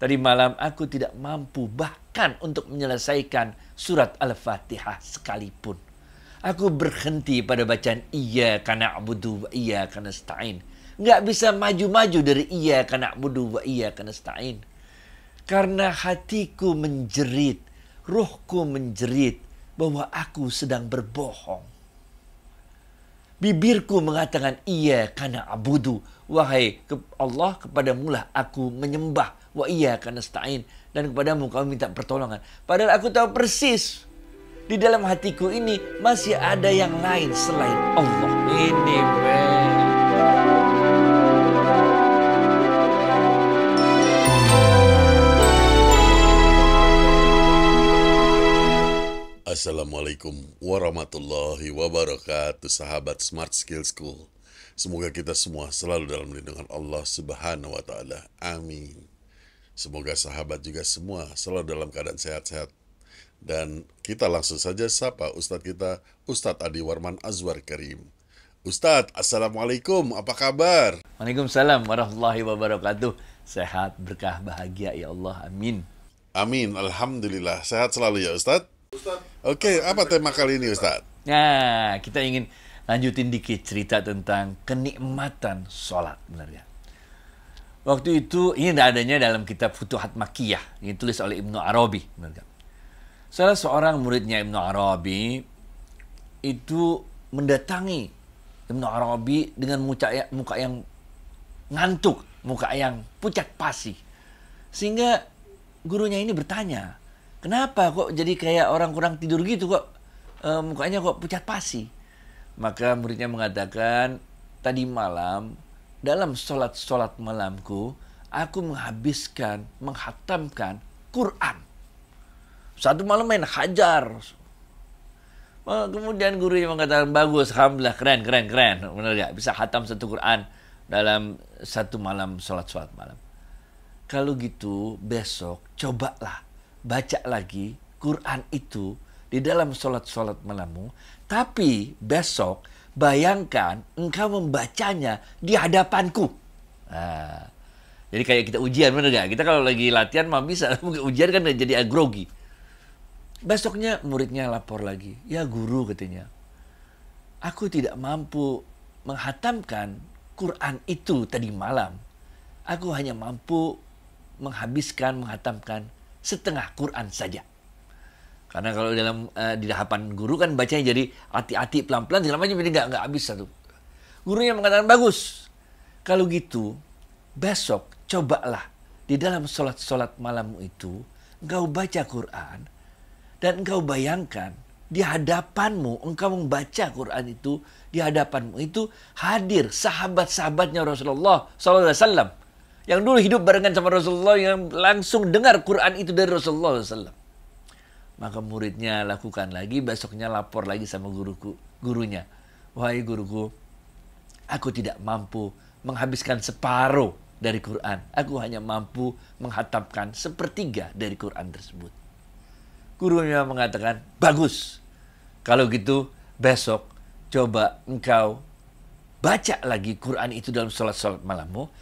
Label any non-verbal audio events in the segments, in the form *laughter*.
Tadi malam aku tidak mampu bahkan untuk menyelesaikan surat Al-Fatihah sekalipun. Aku berhenti pada bacaan iya karena abudu wa iya karena stain. Nggak bisa maju-maju dari iya karena abudu wa iya karena stain. Karena hatiku menjerit, rohku menjerit bahwa aku sedang berbohong. Bibirku mengatakan iya karena abudu. Wahai Allah kepadamulah aku menyembah wa karena setain dan kepadamu kami minta pertolongan. Padahal aku tahu persis di dalam hatiku ini masih ada yang lain selain Allah. Ini ben. Assalamualaikum warahmatullahi wabarakatuh sahabat Smart Skill School. Semoga kita semua selalu dalam lindungan Allah Subhanahu wa taala. Amin. Semoga sahabat juga semua selalu dalam keadaan sehat-sehat. Dan kita langsung saja sapa Ustadz kita, Ustadz Adi Warman Azwar Karim. Ustadz, Assalamualaikum, apa kabar? Waalaikumsalam warahmatullahi wabarakatuh. Sehat, berkah, bahagia ya Allah, amin. Amin, Alhamdulillah. Sehat selalu ya Ustadz. Ustadz. Oke, okay, apa tema kali ini Ustadz? Nah, kita ingin lanjutin dikit cerita tentang kenikmatan sholat, benar ya? Waktu itu ini tidak adanya dalam kitab Futuhat Makiyah yang ditulis oleh Ibnu Arabi. Salah seorang muridnya Ibnu Arabi itu mendatangi Ibnu Arabi dengan muka yang, muka yang ngantuk, muka yang pucat pasi. Sehingga gurunya ini bertanya, kenapa kok jadi kayak orang kurang tidur gitu kok e, mukanya kok pucat pasi? Maka muridnya mengatakan, tadi malam dalam sholat-sholat malamku, aku menghabiskan, menghatamkan Quran. Satu malam main hajar. Oh, kemudian gurunya mengatakan, bagus, alhamdulillah, keren, keren, keren. Benar ya, Bisa hatam satu Quran dalam satu malam sholat-sholat malam. Kalau gitu, besok cobalah baca lagi Quran itu di dalam sholat-sholat malammu. Tapi besok Bayangkan engkau membacanya di hadapanku. Nah, jadi kayak kita ujian, bener gak? Kita kalau lagi latihan mah bisa. *laughs* Mungkin ujian kan jadi agrogi. Besoknya muridnya lapor lagi. Ya guru katanya, aku tidak mampu menghatamkan Quran itu tadi malam. Aku hanya mampu menghabiskan, menghatamkan setengah Quran saja. Karena kalau dalam uh, di hadapan guru kan bacanya jadi hati-hati pelan-pelan segala macam jadi nggak nggak habis satu. Gurunya mengatakan bagus. Kalau gitu besok cobalah di dalam sholat-sholat malammu itu engkau baca Quran dan engkau bayangkan di hadapanmu engkau membaca Quran itu di hadapanmu itu hadir sahabat-sahabatnya Rasulullah sallallahu alaihi wasallam yang dulu hidup barengan sama Rasulullah yang langsung dengar Quran itu dari Rasulullah Sallam. Maka muridnya lakukan lagi, besoknya lapor lagi sama guruku, gurunya. Wahai guruku, aku tidak mampu menghabiskan separuh dari Quran. Aku hanya mampu menghatapkan sepertiga dari Quran tersebut. Gurunya mengatakan, bagus. Kalau gitu, besok coba engkau baca lagi Quran itu dalam sholat-sholat malammu.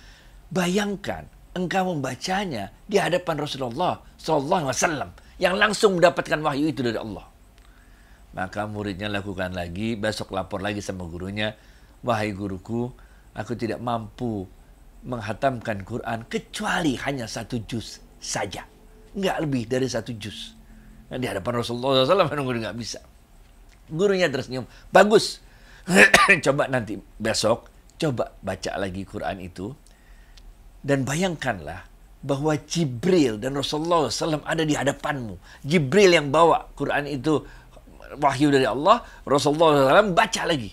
Bayangkan engkau membacanya di hadapan Rasulullah Sallallahu Alaihi Wasallam yang langsung mendapatkan wahyu itu dari Allah. Maka muridnya lakukan lagi, besok lapor lagi sama gurunya, wahai guruku, aku tidak mampu menghatamkan Quran kecuali hanya satu juz saja. Nggak lebih dari satu juz. Di hadapan Rasulullah SAW menunggu nggak bisa. Gurunya tersenyum, bagus. *coughs* coba nanti besok, coba baca lagi Quran itu. Dan bayangkanlah bahwa Jibril dan Rasulullah SAW ada di hadapanmu. Jibril yang bawa Quran itu wahyu dari Allah, Rasulullah SAW baca lagi.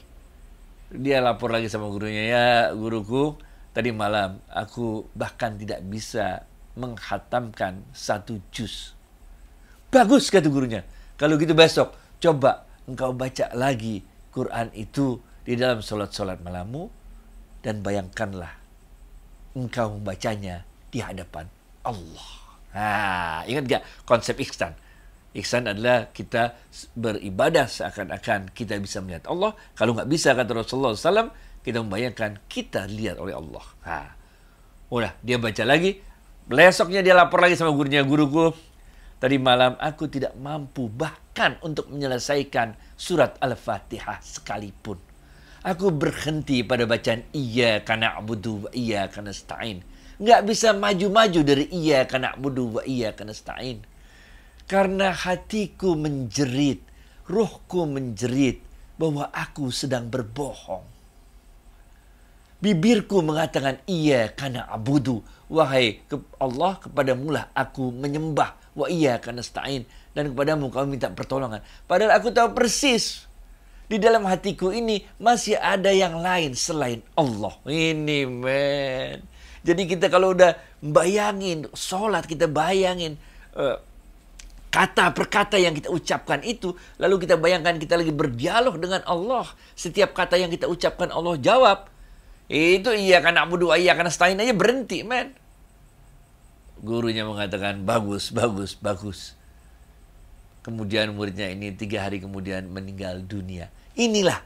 Dia lapor lagi sama gurunya, ya guruku, tadi malam aku bahkan tidak bisa menghatamkan satu jus. Bagus kata gurunya. Kalau gitu besok, coba engkau baca lagi Quran itu di dalam sholat-sholat malammu dan bayangkanlah engkau membacanya di hadapan Allah. Nah, ingat gak konsep iksan? Ihsan adalah kita beribadah seakan-akan kita bisa melihat Allah. Kalau nggak bisa, kata Rasulullah SAW, kita membayangkan kita lihat oleh Allah. Nah, udah, dia baca lagi. Besoknya dia lapor lagi sama gurunya, guruku. Tadi malam aku tidak mampu bahkan untuk menyelesaikan surat Al-Fatihah sekalipun. Aku berhenti pada bacaan iya karena abudu iya karena stain nggak bisa maju-maju dari iya karena budu wa iya karena stain. Karena hatiku menjerit, rohku menjerit bahwa aku sedang berbohong. Bibirku mengatakan iya karena abudu. Wahai Allah kepadamulah aku menyembah. Wa iya karena stain. Dan kepadamu kami minta pertolongan. Padahal aku tahu persis di dalam hatiku ini masih ada yang lain selain Allah. Ini men. Jadi kita kalau udah bayangin sholat, kita bayangin eh, kata per kata yang kita ucapkan itu, lalu kita bayangkan kita lagi berdialog dengan Allah. Setiap kata yang kita ucapkan Allah jawab. Itu iya karena Abu Dua, iya karena setain aja berhenti, men. Gurunya mengatakan bagus, bagus, bagus. Kemudian muridnya ini tiga hari kemudian meninggal dunia. Inilah,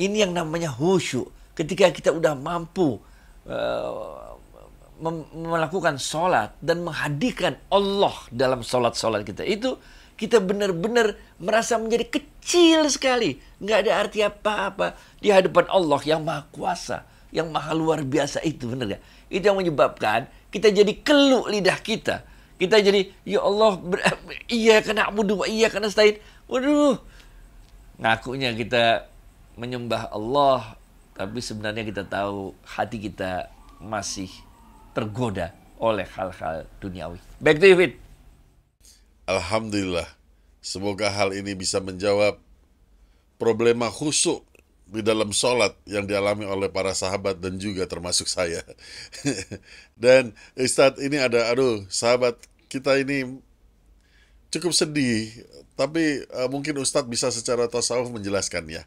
ini yang namanya khusyuk. Ketika kita udah mampu eh, melakukan sholat dan menghadirkan Allah dalam sholat-sholat kita itu kita benar-benar merasa menjadi kecil sekali nggak ada arti apa-apa di hadapan Allah yang maha kuasa yang maha luar biasa itu benar ya itu yang menyebabkan kita jadi keluk lidah kita kita jadi ya Allah *laughs* iya kena mudu iya kena stain waduh ngakunya kita menyembah Allah tapi sebenarnya kita tahu hati kita masih tergoda oleh hal-hal duniawi. Back to you, Fit. Alhamdulillah. Semoga hal ini bisa menjawab problema khusuk di dalam sholat yang dialami oleh para sahabat dan juga termasuk saya. *laughs* dan Ustadz ini ada, aduh sahabat kita ini cukup sedih, tapi uh, mungkin Ustadz bisa secara tasawuf menjelaskan ya.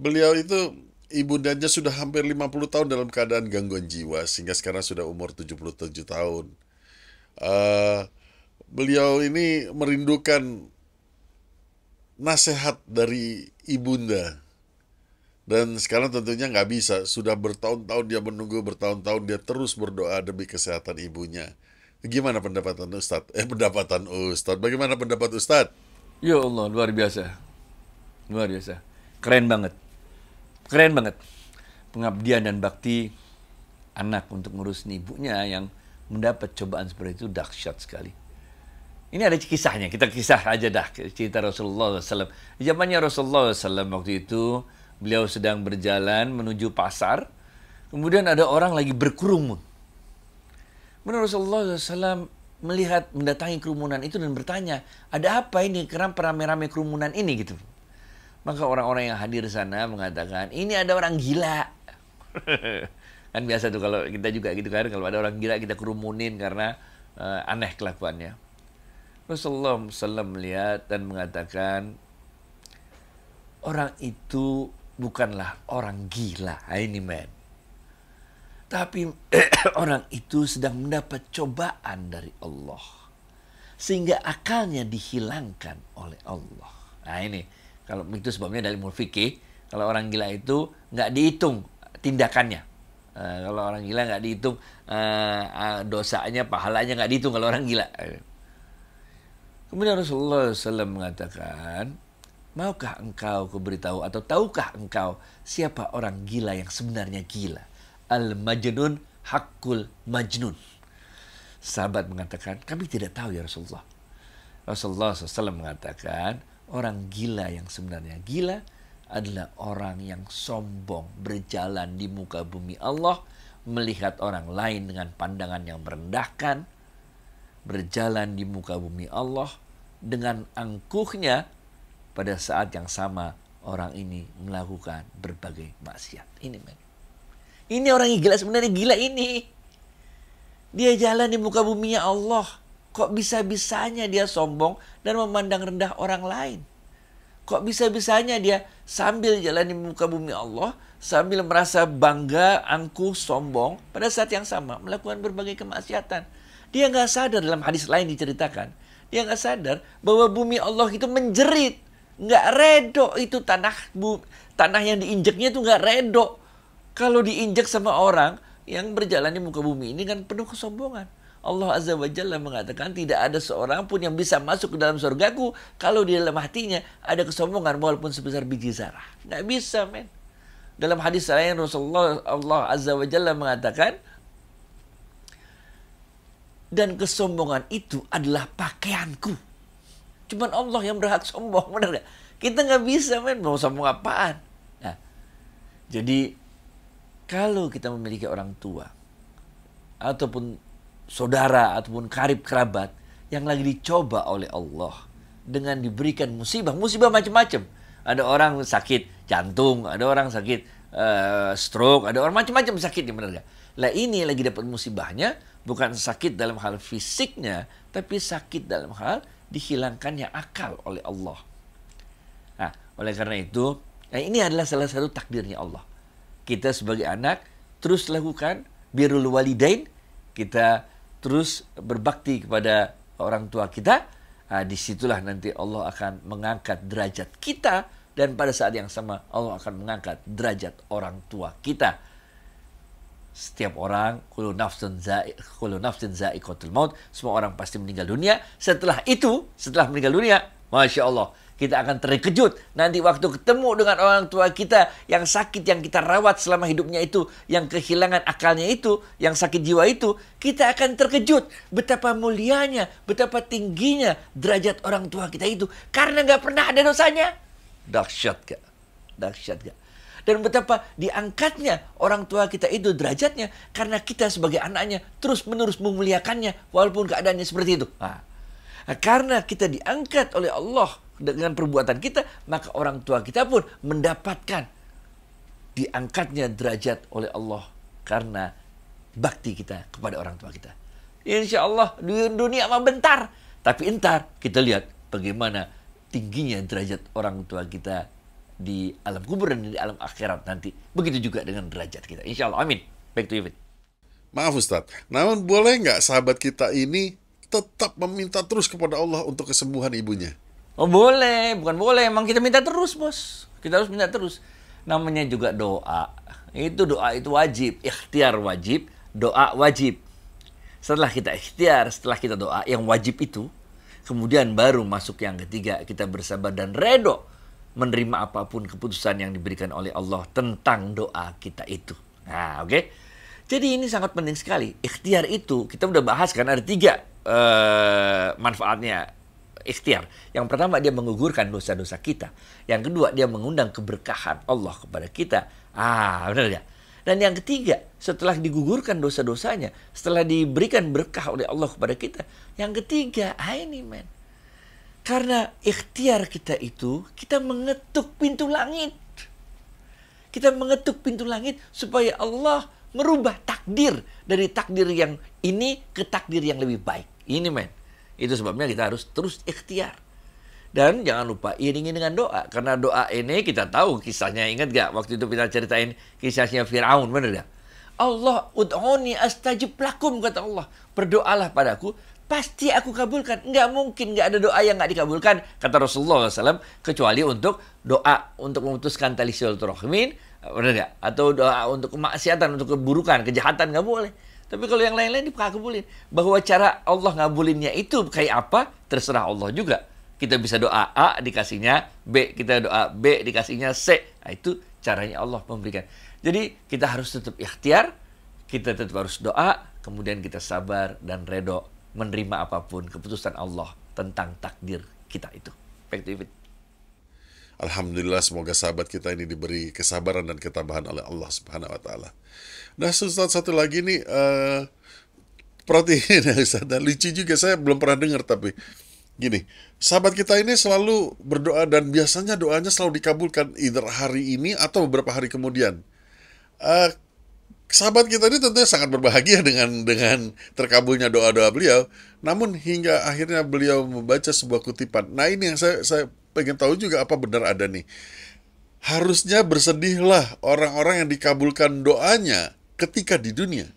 Beliau itu ibundanya sudah hampir 50 tahun dalam keadaan gangguan jiwa sehingga sekarang sudah umur 77 tahun. Uh, beliau ini merindukan nasihat dari ibunda. Dan sekarang tentunya nggak bisa, sudah bertahun-tahun dia menunggu, bertahun-tahun dia terus berdoa demi kesehatan ibunya. Gimana pendapatan Ustadz? Eh, pendapatan Ustadz. Bagaimana pendapat Ustadz? Ya Allah, luar biasa. Luar biasa. Keren banget keren banget pengabdian dan bakti anak untuk ngurusin ibunya yang mendapat cobaan seperti itu dahsyat sekali. Ini ada kisahnya, kita kisah aja dah cerita Rasulullah SAW. zamannya Rasulullah SAW waktu itu beliau sedang berjalan menuju pasar, kemudian ada orang lagi berkerumun. menurut Rasulullah SAW melihat mendatangi kerumunan itu dan bertanya, ada apa ini? Kenapa rame-rame kerumunan ini gitu? Maka orang-orang yang hadir sana mengatakan, ini ada orang gila. *laughs* kan biasa tuh kalau kita juga gitu kan, kalau ada orang gila kita kerumunin karena uh, aneh kelakuannya. Rasulullah SAW melihat dan mengatakan, orang itu bukanlah orang gila, ah, ini men. Tapi *clears throat* orang itu sedang mendapat cobaan dari Allah. Sehingga akalnya dihilangkan oleh Allah. Nah ini, kalau itu sebabnya dari mulfikih. Kalau orang gila itu nggak dihitung tindakannya. Uh, kalau orang gila nggak dihitung uh, dosanya, pahalanya nggak dihitung kalau orang gila. Kemudian Rasulullah SAW mengatakan, maukah engkau kuberitahu atau tahukah engkau siapa orang gila yang sebenarnya gila? Al Majnun Hakul Majnun. Sahabat mengatakan, kami tidak tahu ya Rasulullah. Rasulullah SAW mengatakan, orang gila yang sebenarnya. Gila adalah orang yang sombong berjalan di muka bumi Allah, melihat orang lain dengan pandangan yang merendahkan, berjalan di muka bumi Allah dengan angkuhnya pada saat yang sama orang ini melakukan berbagai maksiat. Ini men. Ini orang yang gila sebenarnya gila ini. Dia jalan di muka bumi ya Allah Kok bisa-bisanya dia sombong dan memandang rendah orang lain? Kok bisa-bisanya dia sambil jalan di muka bumi Allah, sambil merasa bangga, angkuh, sombong, pada saat yang sama melakukan berbagai kemaksiatan. Dia nggak sadar dalam hadis lain diceritakan. Dia nggak sadar bahwa bumi Allah itu menjerit. Nggak redo itu tanah bu, tanah yang diinjeknya itu nggak redo. Kalau diinjek sama orang yang berjalan di muka bumi ini kan penuh kesombongan Allah Azza wa Jalla mengatakan tidak ada seorang pun yang bisa masuk ke dalam surgaku kalau di dalam hatinya ada kesombongan walaupun sebesar biji zarah. Nggak bisa, men. Dalam hadis lain Rasulullah Allah Azza wa Jalla mengatakan dan kesombongan itu adalah pakaianku. Cuman Allah yang berhak sombong, benar gak? Kita nggak bisa, men. Mau sombong apaan? Nah, jadi kalau kita memiliki orang tua ataupun saudara ataupun karib kerabat yang lagi dicoba oleh Allah dengan diberikan musibah, musibah macam-macam. Ada orang sakit jantung, ada orang sakit uh, stroke, ada orang macam-macam sakit yang benar Lah ini lagi dapat musibahnya bukan sakit dalam hal fisiknya, tapi sakit dalam hal dihilangkannya akal oleh Allah. Nah, oleh karena itu, nah ini adalah salah satu takdirnya Allah. Kita sebagai anak terus lakukan birrul walidain, kita terus berbakti kepada orang tua kita, nah, disitulah nanti Allah akan mengangkat derajat kita dan pada saat yang sama Allah akan mengangkat derajat orang tua kita. Setiap orang kulo nafsun zaik kulo maut, semua orang pasti meninggal dunia. Setelah itu, setelah meninggal dunia, masya Allah kita akan terkejut nanti waktu ketemu dengan orang tua kita yang sakit yang kita rawat selama hidupnya itu, yang kehilangan akalnya itu, yang sakit jiwa itu, kita akan terkejut betapa mulianya, betapa tingginya derajat orang tua kita itu karena nggak pernah ada dosanya. Dahsyat gak? Dahsyat gak? Dan betapa diangkatnya orang tua kita itu derajatnya karena kita sebagai anaknya terus-menerus memuliakannya walaupun keadaannya seperti itu. Nah, karena kita diangkat oleh Allah dengan perbuatan kita, maka orang tua kita pun mendapatkan diangkatnya derajat oleh Allah karena bakti kita kepada orang tua kita. Insya Allah dunia mah bentar, tapi entar kita lihat bagaimana tingginya derajat orang tua kita di alam kubur dan di alam akhirat nanti. Begitu juga dengan derajat kita. Insya Allah, amin. Back to you, Fit. Maaf Ustadz, namun boleh nggak sahabat kita ini tetap meminta terus kepada Allah untuk kesembuhan ibunya? Oh boleh, bukan boleh. Emang kita minta terus bos. Kita harus minta terus. Namanya juga doa. Itu doa itu wajib. Ikhtiar wajib, doa wajib. Setelah kita ikhtiar, setelah kita doa yang wajib itu, kemudian baru masuk yang ketiga kita bersabar dan redo menerima apapun keputusan yang diberikan oleh Allah tentang doa kita itu. Nah, oke. Okay? Jadi ini sangat penting sekali. Ikhtiar itu kita udah bahas kan ada tiga uh, manfaatnya ikhtiar. Yang pertama dia menggugurkan dosa-dosa kita. Yang kedua dia mengundang keberkahan Allah kepada kita. Ah, benar ya. Dan yang ketiga, setelah digugurkan dosa-dosanya, setelah diberikan berkah oleh Allah kepada kita, yang ketiga, ah ini men. Karena ikhtiar kita itu, kita mengetuk pintu langit. Kita mengetuk pintu langit supaya Allah merubah takdir dari takdir yang ini ke takdir yang lebih baik. Ini men. Itu sebabnya kita harus terus ikhtiar. Dan jangan lupa iringi dengan doa. Karena doa ini kita tahu kisahnya. Ingat gak waktu itu kita ceritain kisahnya Fir'aun. Bener gak? Allah ud'uni astajib lakum kata Allah. Berdoalah padaku. Pasti aku kabulkan. Nggak mungkin nggak ada doa yang nggak dikabulkan. Kata Rasulullah SAW. Kecuali untuk doa. Untuk memutuskan tali silaturahmin. Bener gak? Atau doa untuk kemaksiatan, untuk keburukan, kejahatan. Nggak boleh. Tapi kalau yang lain-lain dikabulin. Bahwa cara Allah ngabulinnya itu kayak apa, terserah Allah juga. Kita bisa doa A, dikasihnya B. Kita doa B, dikasihnya C. Nah, itu caranya Allah memberikan. Jadi kita harus tetap ikhtiar, kita tetap harus doa, kemudian kita sabar dan redo menerima apapun keputusan Allah tentang takdir kita itu. Back to you. Alhamdulillah semoga sahabat kita ini diberi kesabaran dan ketabahan oleh Allah Subhanahu wa taala. Nah, Ustaz satu lagi nih uh, perhatiin ya Ustaz, dan lucu juga saya belum pernah dengar tapi gini, sahabat kita ini selalu berdoa dan biasanya doanya selalu dikabulkan either hari ini atau beberapa hari kemudian. Uh, sahabat kita ini tentunya sangat berbahagia dengan dengan terkabulnya doa-doa beliau. Namun hingga akhirnya beliau membaca sebuah kutipan. Nah, ini yang saya saya pengen tahu juga apa benar ada nih. Harusnya bersedihlah orang-orang yang dikabulkan doanya ketika di dunia.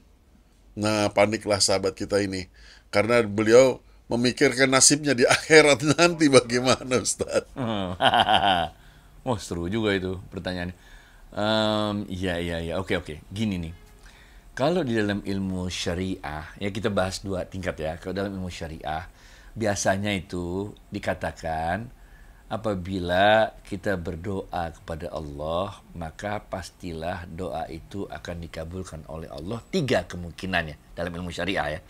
Nah, paniklah sahabat kita ini. Karena beliau memikirkan nasibnya di *laughs* akhirat nanti bagaimana, Ustaz. Hmm. Wah, *laughs* oh, seru juga itu pertanyaannya. Um, ya, ya, ya. Oke, oke. Gini nih. Kalau di dalam ilmu syariah, ya kita bahas dua tingkat ya. Kalau dalam ilmu syariah, biasanya itu dikatakan apabila kita berdoa kepada Allah, maka pastilah doa itu akan dikabulkan oleh Allah. Tiga kemungkinannya dalam ilmu syariah ya.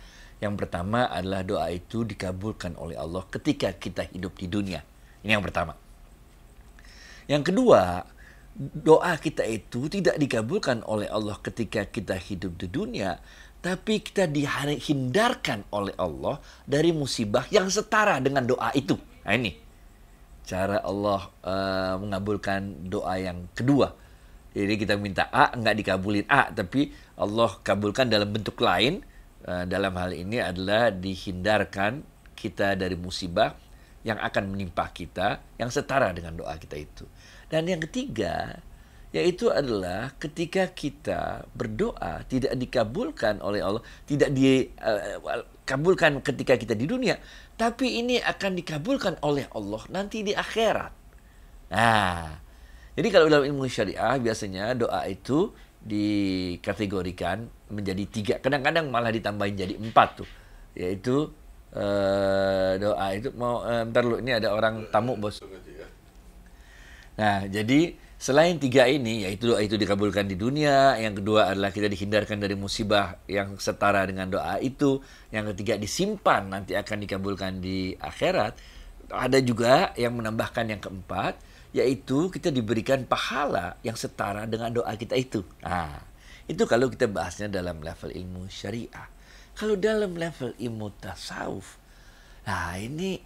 Yang pertama adalah doa itu dikabulkan oleh Allah ketika kita hidup di dunia. Ini yang pertama. Yang kedua, doa kita itu tidak dikabulkan oleh Allah ketika kita hidup di dunia, tapi kita dihindarkan oleh Allah dari musibah yang setara dengan doa itu. Nah ini, cara Allah uh, mengabulkan doa yang kedua. Jadi kita minta A nggak dikabulin A, tapi Allah kabulkan dalam bentuk lain. Uh, dalam hal ini adalah dihindarkan kita dari musibah yang akan menimpa kita yang setara dengan doa kita itu. Dan yang ketiga yaitu adalah ketika kita berdoa tidak dikabulkan oleh Allah, tidak di uh, kabulkan ketika kita di dunia, tapi ini akan dikabulkan oleh Allah nanti di akhirat. Nah, jadi kalau dalam ilmu syariah biasanya doa itu dikategorikan menjadi tiga, kadang-kadang malah ditambahin jadi empat tuh, yaitu uh, doa itu mau uh, ntar lu ini ada orang tamu bos. Nah, jadi Selain tiga ini, yaitu doa itu dikabulkan di dunia, yang kedua adalah kita dihindarkan dari musibah yang setara dengan doa itu, yang ketiga disimpan nanti akan dikabulkan di akhirat. Ada juga yang menambahkan yang keempat, yaitu kita diberikan pahala yang setara dengan doa kita itu. Nah, itu kalau kita bahasnya dalam level ilmu syariah. Kalau dalam level ilmu tasawuf, nah ini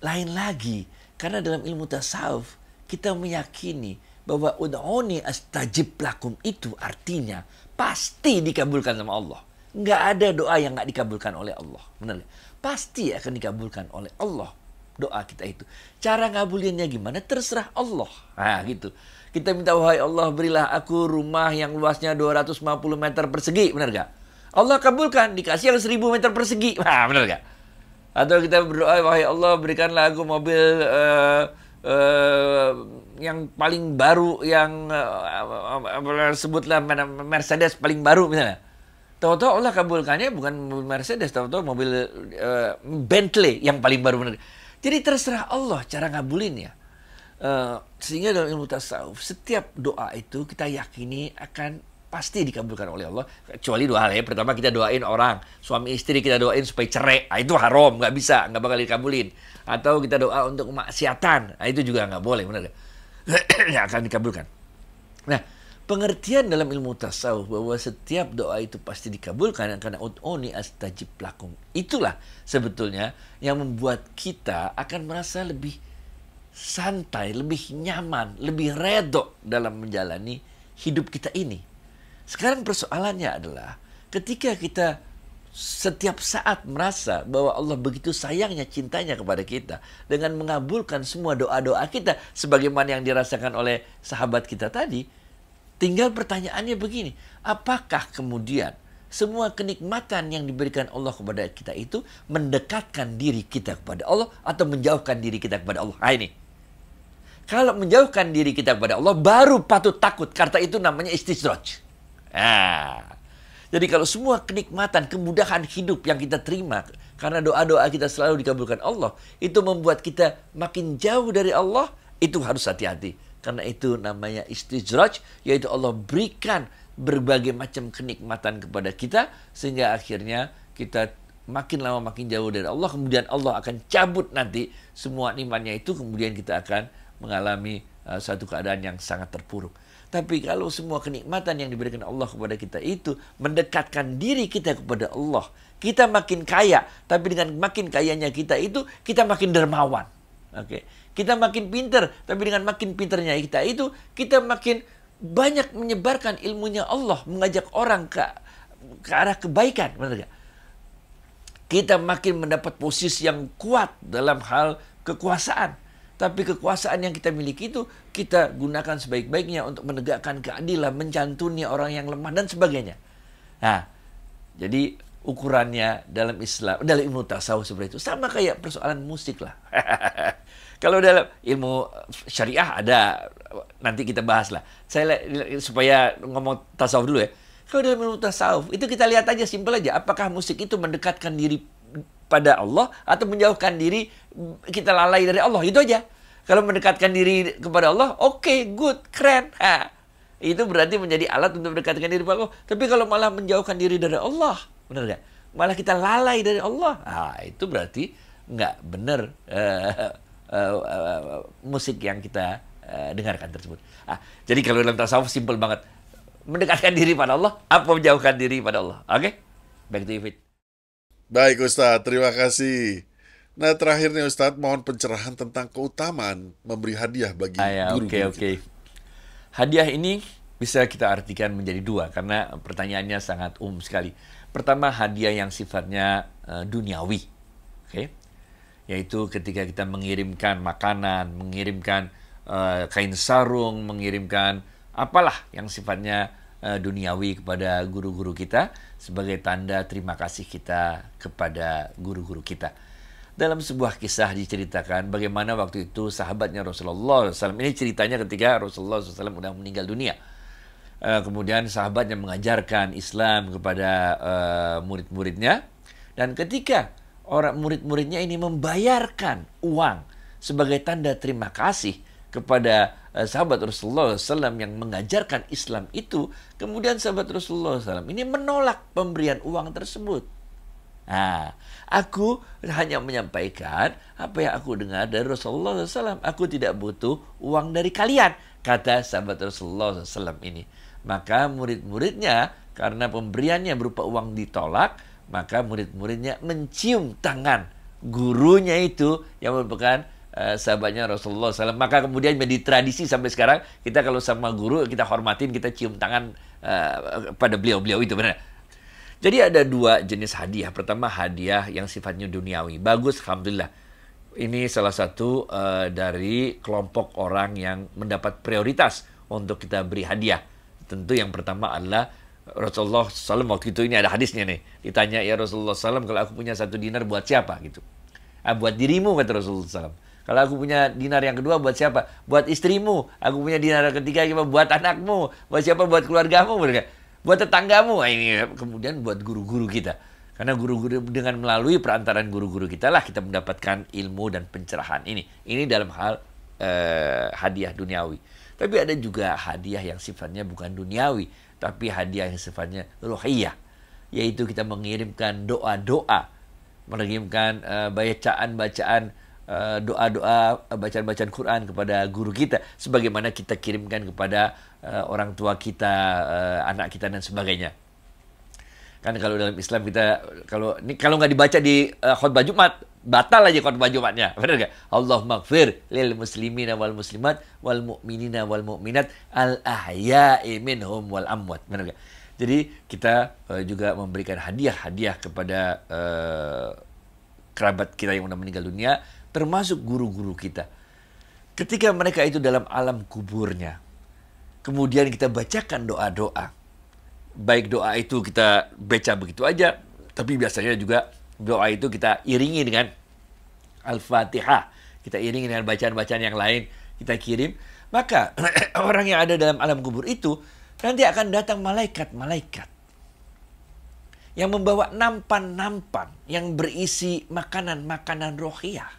lain lagi. Karena dalam ilmu tasawuf, kita meyakini bahwa ud'uni astajib lakum itu artinya pasti dikabulkan sama Allah. Nggak ada doa yang nggak dikabulkan oleh Allah. Benar ya? Pasti akan dikabulkan oleh Allah doa kita itu. Cara ngabulinnya gimana? Terserah Allah. Nah gitu. Kita minta, wahai Allah berilah aku rumah yang luasnya 250 meter persegi. Benar nggak? Allah kabulkan, dikasih yang 1000 meter persegi. Nah benar nggak? Atau kita berdoa, wahai Allah berikanlah aku mobil... Uh, eh, yang paling baru yang eh, sebutlah Mercedes paling baru misalnya. Tahu-tahu Allah kabulkannya bukan mobil Mercedes, tahu-tahu mobil eh, Bentley yang paling baru benar. Jadi terserah Allah cara ngabulinnya. Uh, eh, sehingga dalam ilmu tasawuf setiap doa itu kita yakini akan pasti dikabulkan oleh Allah kecuali dua hal ya pertama kita doain orang suami istri kita doain supaya cerai nah, itu haram nggak bisa nggak bakal dikabulin atau kita doa untuk maksiatan nah, itu juga nggak boleh benar *clears throat* ya akan dikabulkan nah pengertian dalam ilmu tasawuf bahwa setiap doa itu pasti dikabulkan karena ud'uni astajib lakum itulah sebetulnya yang membuat kita akan merasa lebih santai lebih nyaman lebih redo dalam menjalani hidup kita ini sekarang persoalannya adalah ketika kita setiap saat merasa bahwa Allah begitu sayangnya cintanya kepada kita dengan mengabulkan semua doa-doa kita sebagaimana yang dirasakan oleh sahabat kita tadi, tinggal pertanyaannya begini, apakah kemudian semua kenikmatan yang diberikan Allah kepada kita itu mendekatkan diri kita kepada Allah atau menjauhkan diri kita kepada Allah. Nah, ini. Kalau menjauhkan diri kita kepada Allah baru patut takut karena itu namanya istisroj jadi kalau semua kenikmatan, kemudahan hidup yang kita terima karena doa-doa kita selalu dikabulkan Allah, itu membuat kita makin jauh dari Allah, itu harus hati-hati. Karena itu namanya istijraj, yaitu Allah berikan berbagai macam kenikmatan kepada kita sehingga akhirnya kita makin lama makin jauh dari Allah, kemudian Allah akan cabut nanti semua nikmatnya itu kemudian kita akan mengalami uh, satu keadaan yang sangat terpuruk. Tapi kalau semua kenikmatan yang diberikan Allah kepada kita itu mendekatkan diri kita kepada Allah, kita makin kaya. Tapi dengan makin kayanya kita itu, kita makin dermawan. Oke. Okay. Kita makin pinter, tapi dengan makin pinternya kita itu, kita makin banyak menyebarkan ilmunya Allah, mengajak orang ke ke arah kebaikan, benar gak? Kita makin mendapat posisi yang kuat dalam hal kekuasaan tapi kekuasaan yang kita miliki itu kita gunakan sebaik-baiknya untuk menegakkan keadilan, mencantuni orang yang lemah dan sebagainya. Nah, jadi ukurannya dalam Islam, dalam ilmu tasawuf seperti itu sama kayak persoalan musik lah. *laughs* Kalau dalam ilmu syariah ada nanti kita bahas lah. Saya supaya ngomong tasawuf dulu ya. Kalau dalam ilmu tasawuf itu kita lihat aja simpel aja apakah musik itu mendekatkan diri pada Allah atau menjauhkan diri kita lalai dari Allah itu aja kalau mendekatkan diri kepada Allah oke okay, good keren ha. itu berarti menjadi alat untuk mendekatkan diri kepada Allah tapi kalau malah menjauhkan diri dari Allah benar nggak malah kita lalai dari Allah ha, itu berarti nggak benar uh, uh, uh, musik yang kita uh, dengarkan tersebut Ha, jadi kalau dalam tasawuf simple banget mendekatkan diri pada Allah apa menjauhkan diri pada Allah oke okay? back to you Baik Ustadz, terima kasih. Nah terakhir nih Ustadz, mohon pencerahan tentang keutamaan memberi hadiah bagi ah, ya, guru Oke, okay, oke. Okay. Hadiah ini bisa kita artikan menjadi dua, karena pertanyaannya sangat umum sekali. Pertama, hadiah yang sifatnya uh, duniawi. Oke? Okay? Yaitu ketika kita mengirimkan makanan, mengirimkan uh, kain sarung, mengirimkan apalah yang sifatnya Eh, duniawi kepada guru-guru kita sebagai tanda terima kasih kita kepada guru-guru kita. Dalam sebuah kisah diceritakan bagaimana waktu itu sahabatnya Rasulullah SAW ini ceritanya ketika Rasulullah SAW sudah meninggal dunia. Eh, kemudian sahabatnya mengajarkan Islam kepada eh, murid-muridnya dan ketika orang murid-muridnya ini membayarkan uang sebagai tanda terima kasih kepada eh, sahabat Rasulullah SAW yang mengajarkan Islam itu, kemudian sahabat Rasulullah SAW ini menolak pemberian uang tersebut. Nah, aku hanya menyampaikan apa yang aku dengar dari Rasulullah SAW. Aku tidak butuh uang dari kalian, kata sahabat Rasulullah SAW ini. Maka murid-muridnya, karena pemberiannya berupa uang ditolak, maka murid-muridnya mencium tangan gurunya itu yang merupakan eh, sahabatnya Rasulullah SAW. Maka kemudian menjadi tradisi sampai sekarang kita kalau sama guru kita hormatin kita cium tangan eh, pada beliau-beliau itu benar. Jadi ada dua jenis hadiah. Pertama hadiah yang sifatnya duniawi. Bagus, alhamdulillah. Ini salah satu uh, dari kelompok orang yang mendapat prioritas untuk kita beri hadiah. Tentu yang pertama adalah Rasulullah SAW waktu itu ini ada hadisnya nih. Ditanya ya Rasulullah SAW kalau aku punya satu dinar buat siapa gitu. Ah, buat dirimu kata Rasulullah SAW. Kalau aku punya dinar yang kedua buat siapa? Buat istrimu. Aku punya dinar yang ketiga buat anakmu. Buat siapa? Buat keluargamu. Buat tetanggamu. Nah, ini kemudian buat guru-guru kita. Karena guru-guru dengan melalui perantaran guru-guru kita lah kita mendapatkan ilmu dan pencerahan ini. Ini dalam hal eh, hadiah duniawi. Tapi ada juga hadiah yang sifatnya bukan duniawi, tapi hadiah yang sifatnya rohiyah, yaitu kita mengirimkan doa-doa, mengirimkan eh, bacaan-bacaan Eh, doa-doa eh, bacaan-bacaan Quran kepada guru kita sebagaimana kita kirimkan kepada uh, orang tua kita, uh, anak kita dan sebagainya. Kan kalau dalam Islam kita kalau ini kalau nggak dibaca di uh, khutbah Jumat batal aja khutbah Jumatnya. Benar nggak? Allah magfir lil muslimin wal muslimat wal mu'minina wal mu'minat al ahya'i minhum wal amwat. Benar nggak? Jadi kita uh, juga memberikan hadiah-hadiah kepada uh, kerabat kita yang sudah meninggal dunia termasuk guru-guru kita. Ketika mereka itu dalam alam kuburnya, kemudian kita bacakan doa-doa. Baik doa itu kita baca begitu aja, tapi biasanya juga doa itu kita iringi dengan Al-Fatihah. Kita iringi dengan bacaan-bacaan yang lain, kita kirim. Maka *clears throat* orang yang ada dalam alam kubur itu nanti akan datang malaikat-malaikat yang membawa nampan-nampan yang berisi makanan-makanan rohiah.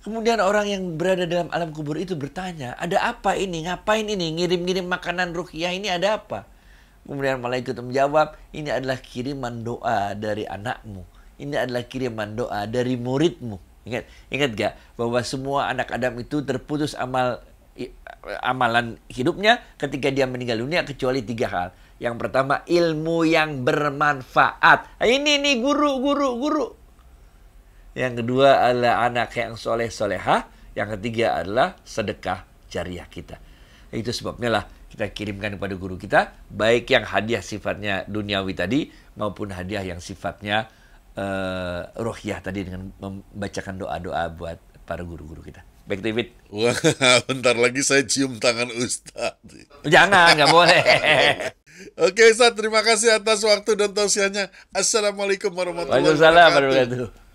Kemudian orang yang berada dalam alam kubur itu bertanya, ada apa ini? Ngapain ini? Ngirim-ngirim makanan ruhiyah ini ada apa? Kemudian malaikat menjawab, ini adalah kiriman doa dari anakmu. Ini adalah kiriman doa dari muridmu. Ingat, ingat gak bahwa semua anak Adam itu terputus amal amalan hidupnya ketika dia meninggal dunia kecuali tiga hal. Yang pertama ilmu yang bermanfaat. Ini nih guru, guru, guru yang kedua adalah anak yang soleh-soleha. Yang ketiga adalah sedekah jariah kita. Itu sebabnya lah kita kirimkan kepada guru kita. Baik yang hadiah sifatnya duniawi tadi maupun hadiah yang sifatnya uh, eh, rohiyah tadi dengan membacakan doa-doa buat para guru-guru kita. back David. Wah, *laughs* bentar lagi saya cium tangan Ustadz. Jangan, nggak boleh. *laughs* Oke Ustadz, terima kasih atas waktu dan tausiahnya. Assalamualaikum warahmatullahi warahmatullahi wabarakatuh.